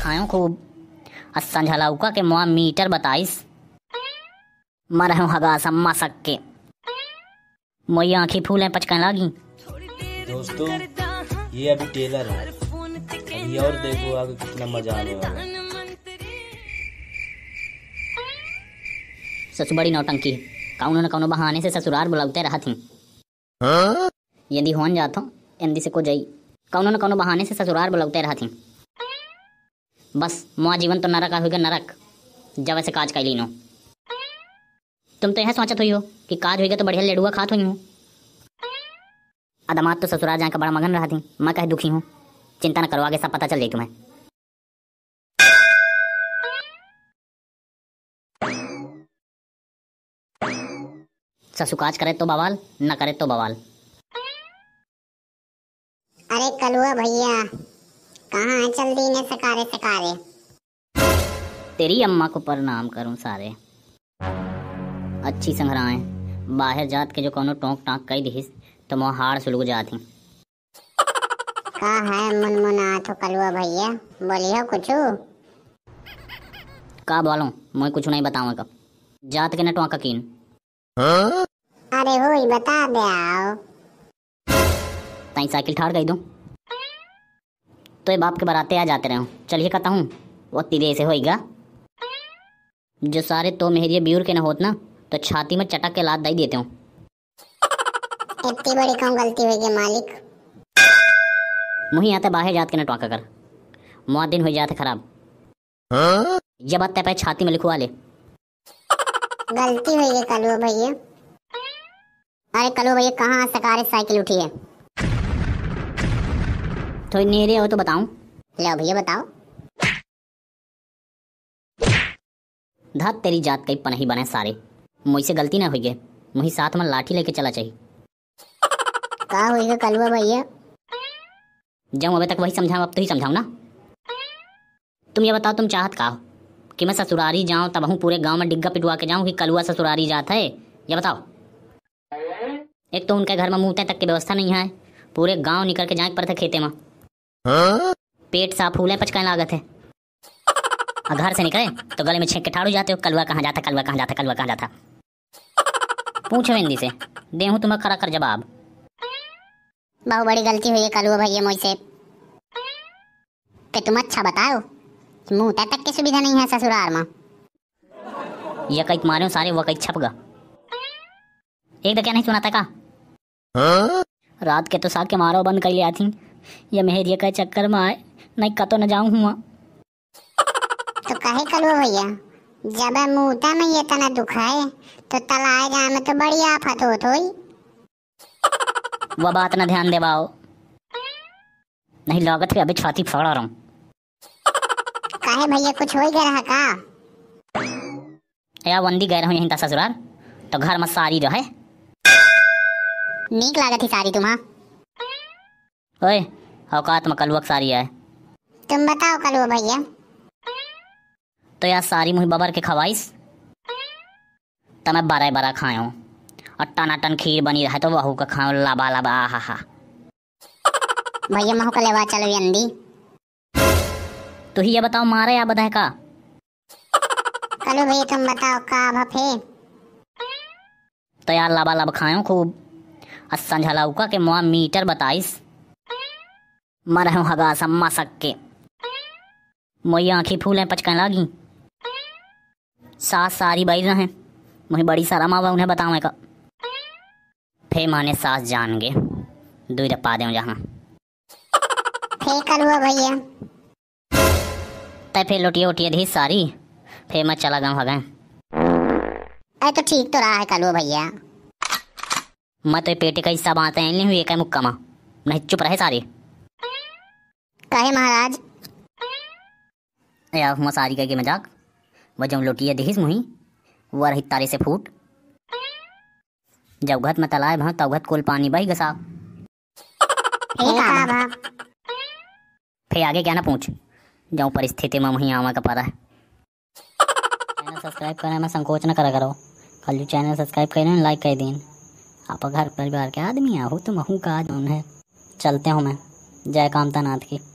खायो खूब असंझलौका के मुआ मीटर बताइस मर हूँ हगा सम्मा सक के मोई आंखी फूलें पचकन लगी दोस्तों ये अभी टेलर है अभी और देखो आगे कितना मजा आने वाला है सच बड़ी नौटंकी है कौन न कौन बहाने से ससुराल बुलाते रहा हैं यदि होन जात हूँ यदि से को जाई कौन न कौन बहाने से ससुराल बुलाते रहा थी बस मुआ जीवन तो नरक गया नरक जब ऐसे काज कैली नो तुम तो यह सोचत हुई हो कि काज गया तो बढ़िया लेडुआ खात हुई हूँ अदमात तो ससुराल जाकर बड़ा मगन रहा थी मैं कहे दुखी हूँ चिंता न करो आगे सब पता चल जाए तुम्हें ससुकाज करे तो बवाल न करे तो बवाल अरे कलुआ भैया कहाँ है चल दीने सकारे सकारे तेरी अम्मा को प्रणाम करूं सारे अच्छी संग्राए बाहर जात के जो कोनो टोंक टांक कई दिस तो मोह हार सुलग जाती का है तो कलुआ भैया बोलियो कुछ का बोलूं मैं कुछ नहीं बताऊंगा जात के न टोंका कीन हाँ? अरे वही बता दे आओ ताई साइकिल ठार गई दो तो ये बाप के बराते आ जाते रहो चलिए कहता हूँ वो तीरे से होएगा जो सारे तो मेहरिये ब्यूर के ना होत ना तो छाती में चटक के लाद दाई देते हूँ इतनी बड़ी कौन गलती हुई मालिक मुही आते बाहर जात के ना टोका कर मुआ दिन हो जाते खराब हाँ? जब आते पे छाती में लिखवा ले गलती हुई है कलू भैया अरे कलू भैया कहाँ सकारे साइकिल उठी है थोड़ी नीरे हो तो बताऊं लो भैया बताओ धत तेरी जात कई ही बने सारे मुझसे गलती ना हुई है मुही साथ में लाठी लेके चला चाहिए कहा हुई कलुआ भैया जाऊँ अभी तक वही समझाऊँ अब तो ही समझाऊँ ना तुम ये बताओ तुम चाहत कहा हो कि मैं ससुरारी जाऊँ तब हूँ पूरे गांव में डिग्गा पिटवा के जाऊँ कि कलुआ ससुरारी जाता है ये बताओ एक तो उनके घर में मुँहते तक की व्यवस्था नहीं है पूरे गांव निकल के जाए पड़ते खेते में पेट साफ फूले पचकाने लागत है घर से निकले तो गले में छेक के ठाड़ू जाते हो कलवा कहाँ जाता कलवा कहाँ जाता कलवा कहाँ जाता पूछो हिंदी से देहूँ तुम्हें खरा कर जवाब बहुत बड़ी गलती हुई है कलवा भैया मुझसे तुम अच्छा बताओ मुंह तक की सुविधा नहीं है ससुराल में ये कई मारे सारे वो कई छप गा एक दकिया नहीं सुना था का हाँ? रात के तो साग के मारो बंद कर लिया थी ये मेहर ये कई चक्कर में आए नहीं कतो न जाऊं हुआ तो कहे कल वो भैया जब मुंह में ये तना दुखाए तो तलाए जाए में तो बड़ी आफत हो थोई वह बात ना ध्यान देवाओ नहीं लागत के अभी छाती फाड़ा रहा हूँ काहे भैया कुछ हो गया रहा का या वंदी गए रहो यहीं ससुराल तो घर में सारी जो है नीक लागत थी सारी तुम्हें ओए औकात में कलुआ सारी है तुम बताओ कलुआ भैया तो यार सारी मुही बबर के खवाइश तो मैं बारह बारह खाए हूँ और टनाटन खीर बनी रहा तो बहू का खाओ लाबा लाबा हा हा भैया महू का लेवा चलो यंदी तो ही ये बताओ मारे या बधाई का चलो भाई तुम बताओ का भफे तो यार लाबा लब खायो खूब संझलौका के मुआ मीटर बताइस मर हूँ हगा सम्मा सक के मोई आंखी फूलें पचकन लागी सास सारी बाई हैं मुझे बड़ी सारा माँ उन्हें बताऊँ का फे माने सास जान गे दुई रपा दे जहाँ फे कल हुआ भैया तय फिर लोटिया उटिए दी सारी फिर मैं चला गाँव हगैं अरे तो ठीक तो रहा है कालू भैया मैं तो पेटी का हिस्सा बांधते हैं नहीं कहीं मुक्का माँ नहीं चुप रहे सारी कहे महाराज या मैं सारी करके मजाक वह जो लोटिया दिहिस मुही वह रही तारे से फूट जब घत में तलाए भा तब घत कोल पानी बही गसा फिर आगे क्या ना पूछ जो परिस्थिति में वहीं आवा का पड़ा चैनल सब्सक्राइब करने में संकोच न करा करो कल जो चैनल सब्सक्राइब कर लाइक कर दिन आप घर परिवार के आदमी आहो तुम तो हूँ का आदमी है चलते हूँ मैं जय कामता नाथ की